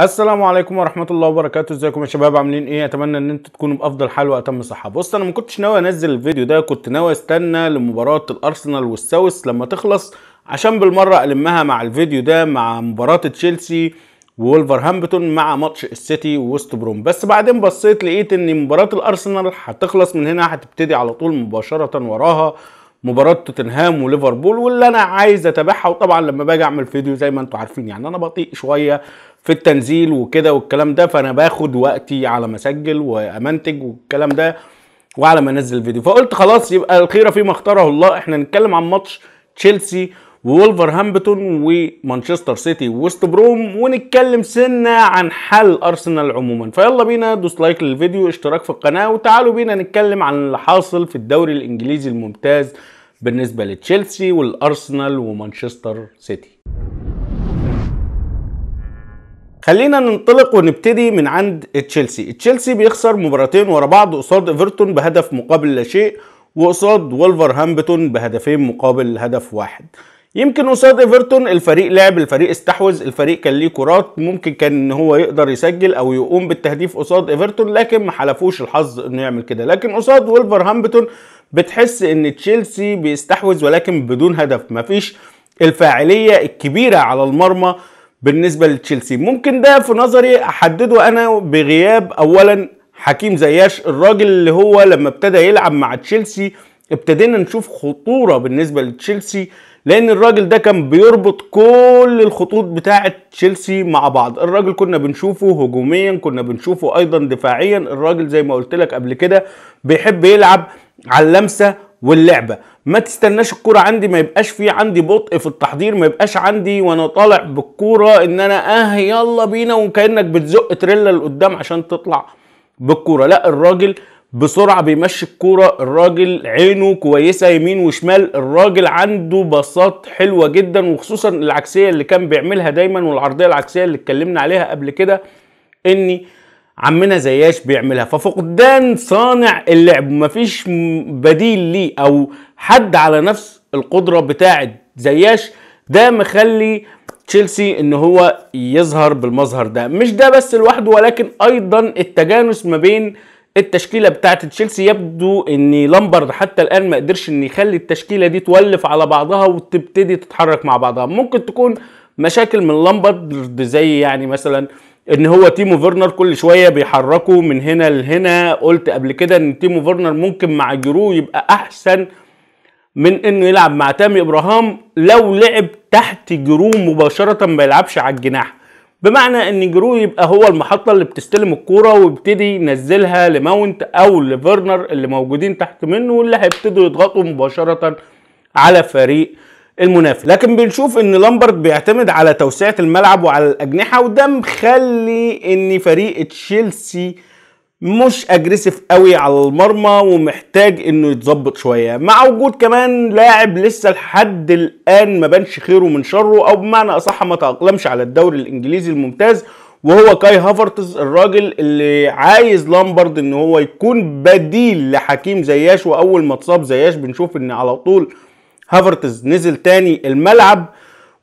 السلام عليكم ورحمه الله وبركاته ازيكم يا شباب عاملين ايه اتمنى ان انتوا تكونوا بافضل حال واتم صحه بص انا ما كنتش ناوي انزل الفيديو ده كنت ناوي استنى لمباراه الارسنال والساوث لما تخلص عشان بالمره المها مع الفيديو ده مع مباراه تشيلسي وولفرهامبتون مع ماتش السيتي ووست بروم بس بعدين بصيت لقيت ان مباراه الارسنال هتخلص من هنا هتبتدي على طول مباشره وراها مباراة توتنهام وليفربول واللي انا عايز اتابعها وطبعا لما باجي اعمل فيديو زي ما انتم عارفين يعني انا بطيء شوية في التنزيل وكده والكلام ده فانا باخد وقتي على ما اسجل وامنتج والكلام ده وعلى ما انزل الفيديو فقلت خلاص يبقى الخيره فيما اختاره الله احنا نتكلم عن ماتش تشيلسي وولفرهامبتون ومانشستر سيتي وست بروم ونتكلم سنه عن حل ارسنال عموما فيلا بينا دوس لايك للفيديو اشتراك في القناه وتعالوا بينا نتكلم عن اللي حاصل في الدوري الانجليزي الممتاز بالنسبه لتشيلسي والارسنال ومانشستر سيتي خلينا ننطلق ونبتدي من عند تشيلسي تشيلسي بيخسر مباراتين ورا بعض قصاد ايفرتون بهدف مقابل لا شيء وقصاد ولفرهامبتون بهدفين مقابل هدف واحد يمكن قصاد ايفرتون الفريق لعب الفريق استحوذ الفريق كان ليه كرات ممكن كان ان هو يقدر يسجل او يقوم بالتهديف قصاد ايفرتون لكن ما حلفوش الحظ انه يعمل كده لكن قصاد ولفرهامبتون بتحس ان تشيلسي بيستحوذ ولكن بدون هدف مفيش الفاعليه الكبيره على المرمى بالنسبه لتشيلسي ممكن ده في نظري احدده انا بغياب اولا حكيم زياش الراجل اللي هو لما ابتدى يلعب مع تشيلسي ابتدينا نشوف خطوره بالنسبه لتشيلسي لان الراجل ده كان بيربط كل الخطوط بتاعه تشيلسي مع بعض الراجل كنا بنشوفه هجوميا كنا بنشوفه ايضا دفاعيا الراجل زي ما قلت لك قبل كده بيحب يلعب على اللمسه واللعبه ما تستناش الكوره عندي ما يبقاش في عندي بطء في التحضير ما يبقاش عندي وانا طالع بالكوره ان انا اه يلا بينا وكانك بتزق تريلا لقدام عشان تطلع بالكوره لا الراجل بسرعه بيمشي الكوره الراجل عينه كويسه يمين وشمال الراجل عنده باصات حلوه جدا وخصوصا العكسيه اللي كان بيعملها دايما والعرضيه العكسيه اللي اتكلمنا عليها قبل كده اني عمنا زياش بيعملها ففقدان صانع اللعب مفيش بديل ليه او حد على نفس القدره بتاعه زياش ده مخلي تشيلسي ان هو يظهر بالمظهر ده مش ده بس لوحده ولكن ايضا التجانس ما بين التشكيله بتاعه تشيلسي يبدو ان لامبرد حتى الان ما قدرش ان يخلي التشكيله دي تولف على بعضها وتبتدي تتحرك مع بعضها ممكن تكون مشاكل من لامبرد زي يعني مثلا ان هو تيمو فيرنر كل شويه بيحركه من هنا لهنا قلت قبل كده ان تيمو فيرنر ممكن مع جيرو يبقى احسن من انه يلعب مع تامي ابراهام لو لعب تحت جيرو مباشره ما يلعبش على الجناح بمعنى ان جيرو يبقى هو المحطه اللي بتستلم الكوره ويبتدي ينزلها لماونت او لفيرنر اللي موجودين تحت منه واللي هيبتدوا يضغطوا مباشره على فريق المنافس لكن بنشوف ان لامبرد بيعتمد على توسعه الملعب وعلى الاجنحه وده مخلي ان فريق تشيلسي مش اجريسيف قوي على المرمى ومحتاج انه يتظبط شويه مع وجود كمان لاعب لسه لحد الان ما بانش خيره من شره او بمعنى اصح ما تاقلمش على الدوري الانجليزي الممتاز وهو كاي هافرتز الراجل اللي عايز لامبرد ان هو يكون بديل لحكيم زياش واول ما اتصاب زياش بنشوف ان على طول هافرتز نزل تاني الملعب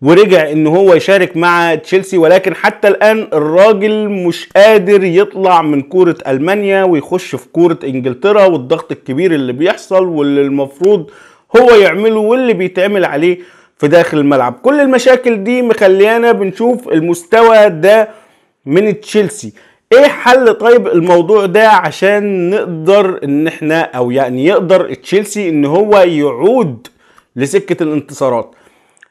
ورجع ان هو يشارك مع تشيلسي ولكن حتى الان الراجل مش قادر يطلع من كوره المانيا ويخش في كوره انجلترا والضغط الكبير اللي بيحصل واللي المفروض هو يعمله واللي بيتعمل عليه في داخل الملعب كل المشاكل دي مخليانا بنشوف المستوى ده من تشيلسي ايه حل طيب الموضوع ده عشان نقدر ان احنا او يعني يقدر تشيلسي ان هو يعود لسكه الانتصارات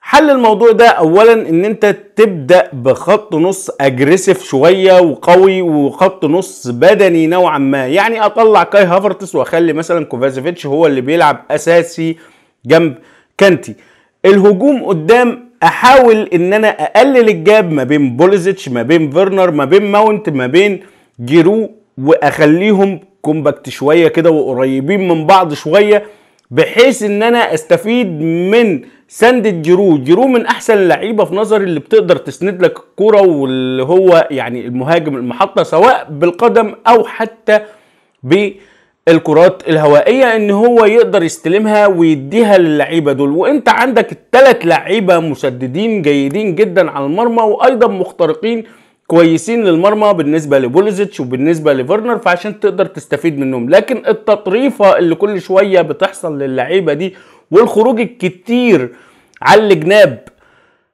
حل الموضوع ده اولا ان انت تبدا بخط نص اجريسيف شويه وقوي وخط نص بدني نوعا ما يعني اطلع كاي هافرتس واخلي مثلا كوفازيفيتش هو اللي بيلعب اساسي جنب كانتي الهجوم قدام احاول ان انا اقلل الجاب ما بين بوليزيتش ما بين فيرنر ما بين ماونت ما بين جيرو واخليهم كومباكت شويه كده وقريبين من بعض شويه بحيث ان انا استفيد من سند جيرو جيرو من احسن اللعيبه في نظري اللي بتقدر تسند لك الكوره واللي هو يعني المهاجم المحطه سواء بالقدم او حتى بالكرات الهوائيه ان هو يقدر يستلمها ويديها للعيبه دول وانت عندك الثلاث لعيبه مسددين جيدين جدا على المرمى وايضا مخترقين كويسين للمرمى بالنسبه لبوليزيتش وبالنسبه لفيرنر فعشان تقدر تستفيد منهم لكن التطريفه اللي كل شويه بتحصل للعيبه دي والخروج الكتير على الجناب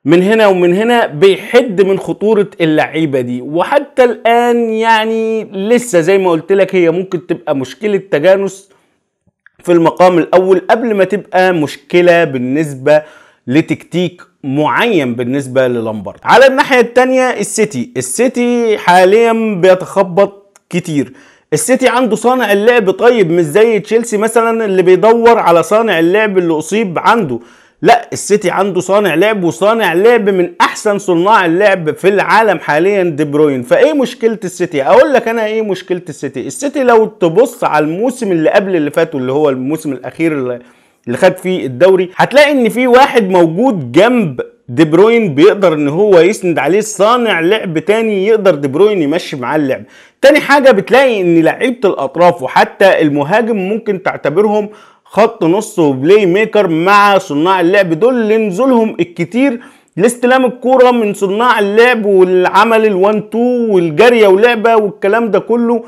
من هنا ومن هنا بيحد من خطورة اللعيبة دي وحتى الآن يعني لسه زي ما قلت لك هي ممكن تبقى مشكلة تجانس في المقام الأول قبل ما تبقى مشكلة بالنسبة لتكتيك معين بالنسبه للامبارد على الناحيه الثانيه السيتي السيتي حاليا بيتخبط كتير السيتي عنده صانع اللعب طيب مش زي تشيلسي مثلا اللي بيدور على صانع اللعب اللي اصيب عنده لا السيتي عنده صانع لعب وصانع لعب من احسن صناع اللعب في العالم حاليا دي بروين فايه مشكله السيتي اقول لك انا ايه مشكله السيتي السيتي لو تبص على الموسم اللي قبل اللي فات واللي هو الموسم الاخير اللي اللي خد فيه الدوري هتلاقي ان في واحد موجود جنب دي بروين بيقدر ان هو يسند عليه صانع لعب تاني يقدر دي بروين يمشي معاه اللعب تاني حاجه بتلاقي ان لعيبه الاطراف وحتى المهاجم ممكن تعتبرهم خط نص وبلاي ميكر مع صناع اللعب دول اللي نزولهم الكتير لاستلام الكرة من صناع اللعب والعمل الوان تو والجارية ولعبة والكلام ده كله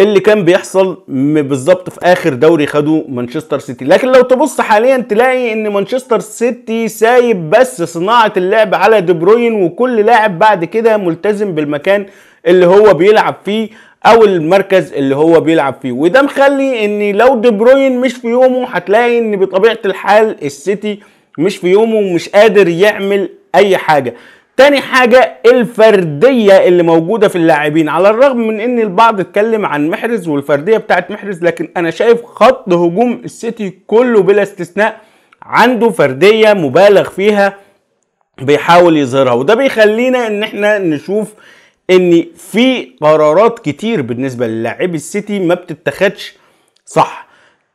اللي كان بيحصل بالظبط في اخر دوري خده مانشستر سيتي لكن لو تبص حاليا تلاقي ان مانشستر سيتي سايب بس صناعه اللعب على دي بروين وكل لاعب بعد كده ملتزم بالمكان اللي هو بيلعب فيه او المركز اللي هو بيلعب فيه وده مخلي ان لو دي بروين مش في يومه هتلاقي ان بطبيعه الحال السيتي مش في يومه ومش قادر يعمل اي حاجه تاني حاجة الفردية اللي موجودة في اللاعبين على الرغم من ان البعض اتكلم عن محرز والفردية بتاعت محرز لكن انا شايف خط هجوم السيتي كله بلا استثناء عنده فردية مبالغ فيها بيحاول يظهرها وده بيخلينا ان احنا نشوف ان في قرارات كتير بالنسبة للاعبي السيتي ما بتتخدش صح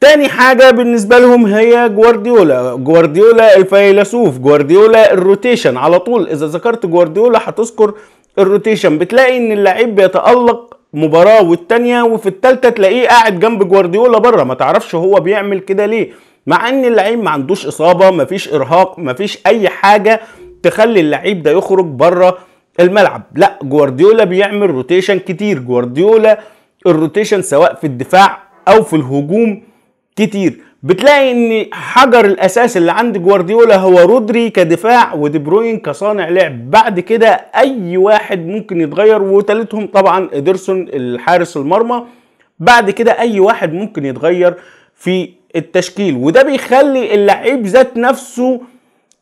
تاني حاجة بالنسبة لهم هي جوارديولا جوارديولا الفيلسوف جوارديولا الروتيشن على طول إذا ذكرت جوارديولا هتذكر الروتيشن بتلاقي إن اللعيب بيتألق مباراة والتانية وفي التالتة تلاقيه قاعد جنب جوارديولا بره ما تعرفش هو بيعمل كده ليه مع ان اللعيب ما عندوش اصابة ما فيش ارهاق ما فيش اي حاجة تخلي اللعيب ده يخرج بره الملعب لا جوارديولا بيعمل روتيشن كتير جوارديولا الروتيشن سواء في الدفاع او في الهجوم كتير بتلاقي ان حجر الاساس اللي عند جوارديولا هو رودري كدفاع ودي بروين كصانع لعب بعد كده اي واحد ممكن يتغير وتالتهم طبعا ادرسون الحارس المرمى بعد كده اي واحد ممكن يتغير في التشكيل وده بيخلي اللعيب ذات نفسه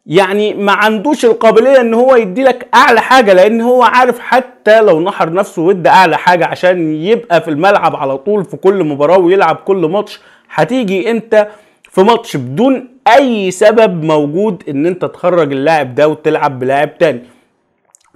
يعني ما عندوش القابليه ان هو يدي لك اعلى حاجه لان هو عارف حتى لو نحر نفسه وادى اعلى حاجه عشان يبقى في الملعب على طول في كل مباراه ويلعب كل ماتش هتيجي انت في ماتش بدون اي سبب موجود ان انت تخرج اللاعب ده وتلعب بلاعب تاني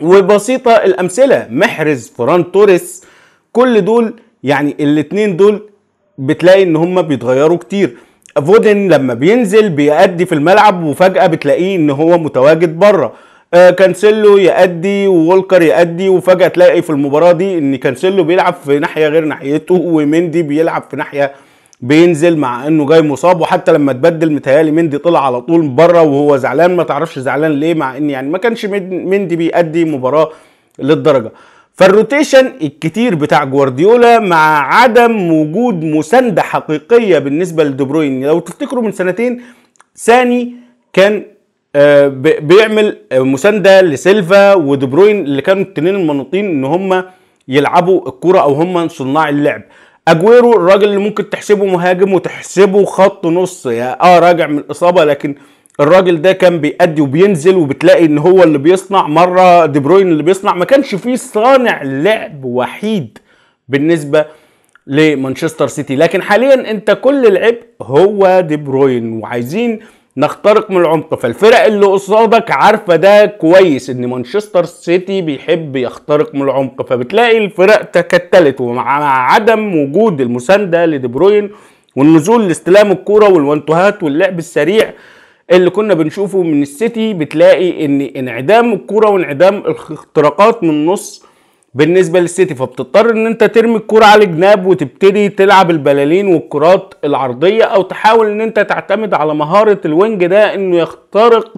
وبسيطة الامثلة محرز فران توريس كل دول يعني الاتنين دول بتلاقي ان هما بيتغيروا كتير فودن لما بينزل بيأدي في الملعب وفجأة بتلاقيه ان هو متواجد بره آه كانسيلو يأدي وولكر يأدي وفجأة تلاقي في المباراة دي ان كانسيلو بيلعب في ناحية غير ناحيته ومندي بيلعب في ناحية بينزل مع انه جاي مصاب وحتى لما اتبدل متهيالي مندي طلع على طول بره وهو زعلان ما تعرفش زعلان ليه مع ان يعني ما كانش مندي بيأدي مباراه للدرجه فالروتيشن الكتير بتاع جوارديولا مع عدم وجود مسانده حقيقيه بالنسبه لدبروين لو تفتكروا من سنتين ثاني كان آه، بيعمل آه، مسانده لسيلفا ودبروين اللي كانوا التنين المنوطين ان هم يلعبوا الكرة او هم صناع اللعب اجويرو الراجل اللي ممكن تحسبه مهاجم وتحسبه خط نص يا اه راجع من الاصابه لكن الراجل ده كان بيأدي وبينزل وبتلاقي ان هو اللي بيصنع مره دي بروين اللي بيصنع ما كانش فيه صانع لعب وحيد بالنسبه لمانشستر سيتي لكن حاليا انت كل العبء هو دي بروين وعايزين نخترق من العمق فالفرق اللي قصادك عارفه ده كويس ان مانشستر سيتي بيحب يخترق من العمق فبتلاقي الفرق تكتلت ومع عدم وجود المسانده لدي بروين والنزول لاستلام الكوره والوانتوهات واللعب السريع اللي كنا بنشوفه من السيتي بتلاقي ان انعدام الكوره وانعدام الاختراقات من النص بالنسبه للسيتي فبتضطر ان انت ترمي الكوره على جناب وتبتدي تلعب البلالين والكرات العرضيه او تحاول ان انت تعتمد على مهاره الوينج ده انه يخترق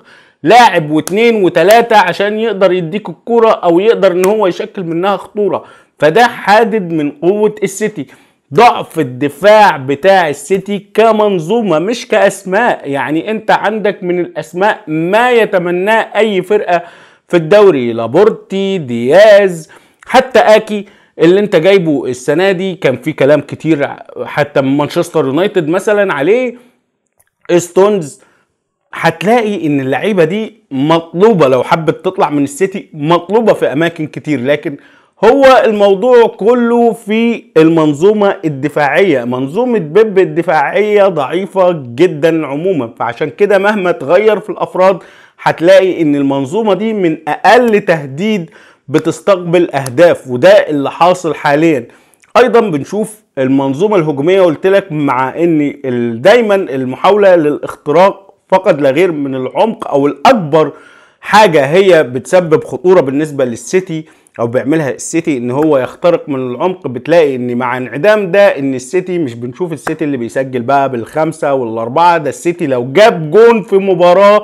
لاعب واثنين وثلاثه عشان يقدر يديك الكوره او يقدر ان هو يشكل منها خطوره فده حادد من قوه السيتي ضعف الدفاع بتاع السيتي كمنظومه مش كاسماء يعني انت عندك من الاسماء ما يتمناه اي فرقه في الدوري لابورتي دياز حتى اكي اللي انت جايبه السنه دي كان في كلام كتير حتى من مانشستر يونايتد مثلا عليه ستونز هتلاقي ان اللعيبه دي مطلوبه لو حبت تطلع من السيتي مطلوبه في اماكن كتير لكن هو الموضوع كله في المنظومة الدفاعية منظومة بيب الدفاعية ضعيفة جدا عموما فعشان كده مهما تغير في الأفراد هتلاقي ان المنظومة دي من أقل تهديد بتستقبل اهداف وده اللي حاصل حاليا ايضا بنشوف المنظومه الهجوميه قلت لك مع ان دايما المحاوله للاختراق فقد لا غير من العمق او الاكبر حاجه هي بتسبب خطوره بالنسبه للسيتي او بيعملها السيتي ان هو يخترق من العمق بتلاقي ان مع انعدام ده ان السيتي مش بنشوف السيتي اللي بيسجل بقى بالخمسه والاربعه ده السيتي لو جاب جون في مباراه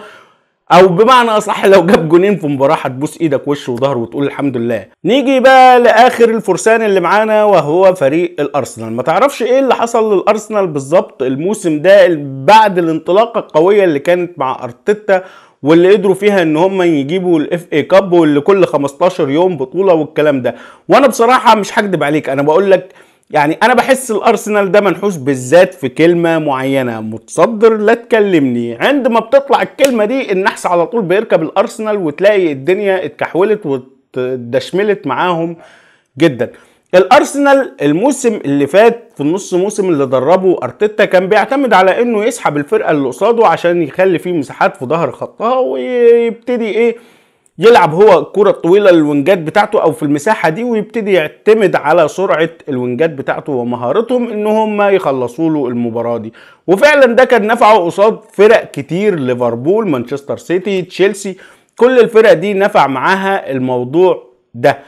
او بمعنى اصح لو جاب جونين في مباراه هتبوس ايدك وش وظهر وتقول الحمد لله نيجي بقى لاخر الفرسان اللي معانا وهو فريق الارسنال ما تعرفش ايه اللي حصل للارسنال بالظبط الموسم ده بعد الانطلاقه القويه اللي كانت مع ارتيتا واللي قدروا فيها ان هم يجيبوا الاف اي كاب واللي كل 15 يوم بطوله والكلام ده وانا بصراحه مش هكدب عليك انا بقول لك يعني انا بحس الارسنال ده منحوس بالذات في كلمه معينه متصدر لا تكلمني عندما بتطلع الكلمه دي النحس على طول بيركب الارسنال وتلاقي الدنيا اتكحولت واتدشملت معاهم جدا الارسنال الموسم اللي فات في النص موسم اللي دربه ارتيتا كان بيعتمد على انه يسحب الفرقه اللي قصاده عشان يخلي فيه مساحات في ظهر خطها ويبتدي ايه يلعب هو الكرة الطويلة للونجات بتاعته او في المساحة دي ويبتدي يعتمد على سرعة الوينجات بتاعته ومهارتهم ان هم يخلصوا له المباراة دي وفعلا ده كان نفعه قصاد فرق كتير ليفربول مانشستر سيتي تشيلسي كل الفرق دي نفع معاها الموضوع ده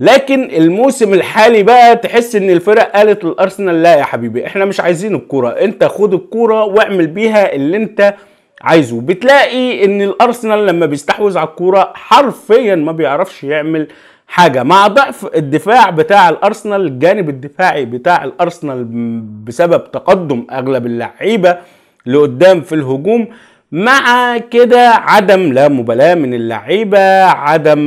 لكن الموسم الحالي بقى تحس ان الفرق قالت للارسنال لا يا حبيبي احنا مش عايزين الكوره انت خد الكوره واعمل بيها اللي انت عايزه بتلاقي ان الارسنال لما بيستحوذ على الكوره حرفيا ما بيعرفش يعمل حاجه مع ضعف الدفاع بتاع الارسنال الجانب الدفاعي بتاع الارسنال بسبب تقدم اغلب اللعيبه لقدام في الهجوم مع كده عدم لا مبالاه من اللعيبه عدم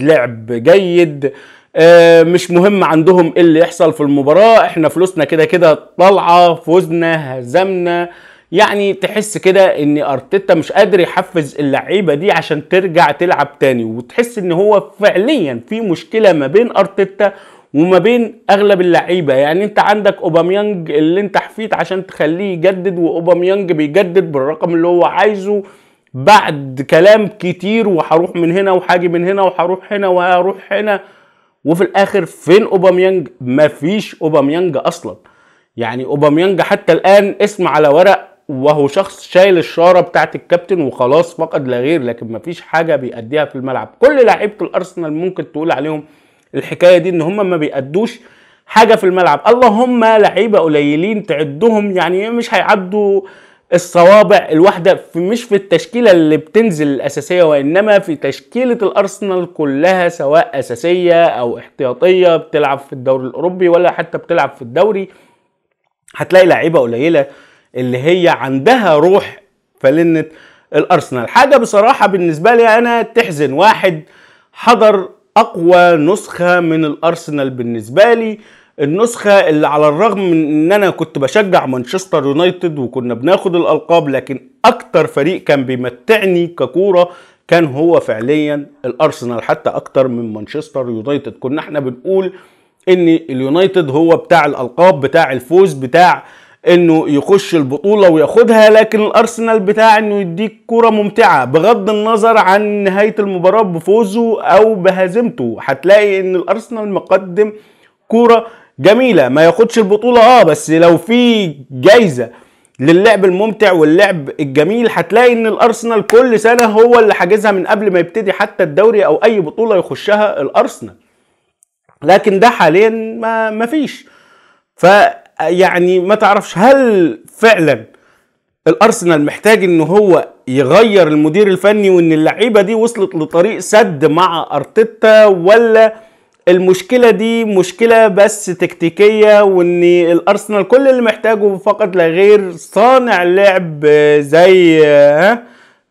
لعب جيد آه، مش مهم عندهم ايه اللي يحصل في المباراه احنا فلوسنا كده كده طالعه فوزنا هزمنا يعني تحس كده ان ارتيتا مش قادر يحفز اللعيبه دي عشان ترجع تلعب تاني وتحس ان هو فعليا في مشكله ما بين ارتيتا وما بين اغلب اللعيبه يعني انت عندك اوباميانج اللي انت حفيت عشان تخليه يجدد واوباميانج بيجدد بالرقم اللي هو عايزه بعد كلام كتير وهروح من هنا وهاجي من هنا وهروح هنا وهروح هنا وفي الاخر فين اوباميانج مفيش اوباميانج اصلا يعني اوباميانج حتى الان اسم على ورق وهو شخص شايل الشاره بتاعت الكابتن وخلاص فقد لا غير لكن مفيش حاجه بيأديها في الملعب كل لعيبه الارسنال ممكن تقول عليهم الحكايه دي ان هم ما بيأدوش حاجه في الملعب اللهم لعيبه قليلين تعدهم يعني مش هيعدوا الصوابع الواحده في مش في التشكيله اللي بتنزل الاساسيه وانما في تشكيله الارسنال كلها سواء اساسيه او احتياطيه بتلعب في الدوري الاوروبي ولا حتى بتلعب في الدوري هتلاقي لعيبه قليله اللي هي عندها روح فلنة الارسنال حاجه بصراحه بالنسبه لي انا تحزن واحد حضر اقوى نسخه من الارسنال بالنسبه لي النسخة اللي على الرغم من ان انا كنت بشجع مانشستر يونايتد وكنا بناخد الالقاب لكن اكتر فريق كان بيمتعني ككورة كان هو فعليا الارسنال حتى اكتر من مانشستر يونايتد كنا احنا بنقول ان اليونايتد هو بتاع الالقاب بتاع الفوز بتاع آه انه يخش البطوله وياخدها لكن الارسنال بتاع انه يديك كره ممتعه بغض النظر عن نهايه المباراه بفوزه او بهزيمته هتلاقي ان الارسنال مقدم كوره جميله ما ياخدش البطوله اه بس لو في جايزه للعب الممتع واللعب الجميل هتلاقي ان الارسنال كل سنه هو اللي حاجزها من قبل ما يبتدي حتى الدوري او اي بطوله يخشها الارسنال لكن ده حاليا ما فيش ف يعني ما تعرفش هل فعلا الارسنال محتاج ان هو يغير المدير الفني وان اللعيبه دي وصلت لطريق سد مع ارتيتا ولا المشكله دي مشكله بس تكتيكيه وان الارسنال كل اللي محتاجه فقط لا غير صانع لعب زي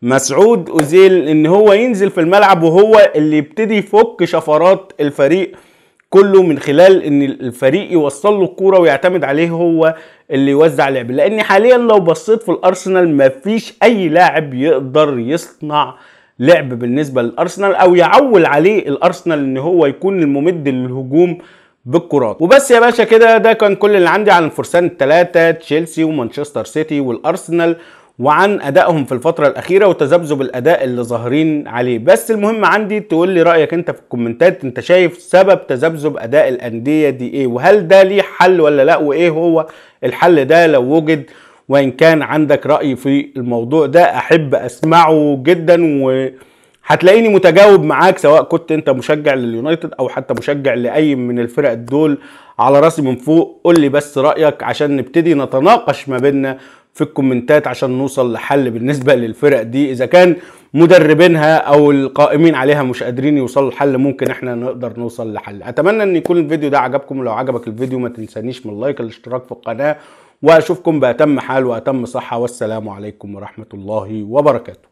مسعود اوزيل ان هو ينزل في الملعب وهو اللي يبتدي يفك شفرات الفريق كله من خلال ان الفريق يوصل له الكوره ويعتمد عليه هو اللي يوزع لعب لان حاليا لو بصيت في الارسنال مفيش اي لاعب يقدر يصنع لعب بالنسبه للارسنال او يعول عليه الارسنال ان هو يكون الممد للهجوم بالكرات وبس يا باشا كده ده كان كل اللي عندي عن الفرسان الثلاثه تشيلسي ومانشستر سيتي والارسنال وعن ادائهم في الفتره الاخيره وتذبذب الاداء اللي ظاهرين عليه بس المهم عندي تقول لي رايك انت في الكومنتات انت شايف سبب تذبذب اداء الانديه دي ايه وهل ده ليه حل ولا لا وايه هو الحل ده لو وجد وان كان عندك راي في الموضوع ده احب اسمعه جدا و هتلاقيني متجاوب معاك سواء كنت انت مشجع لليونايتد او حتى مشجع لاي من الفرق دول على راسي من فوق قول لي بس رايك عشان نبتدي نتناقش ما بيننا في الكومنتات عشان نوصل لحل بالنسبه للفرق دي اذا كان مدربينها او القائمين عليها مش قادرين يوصلوا لحل ممكن احنا نقدر نوصل لحل اتمنى ان يكون الفيديو ده عجبكم لو عجبك الفيديو ما تنسانيش من اللايك الاشتراك في القناه واشوفكم باتم حال واتم صحه والسلام عليكم ورحمه الله وبركاته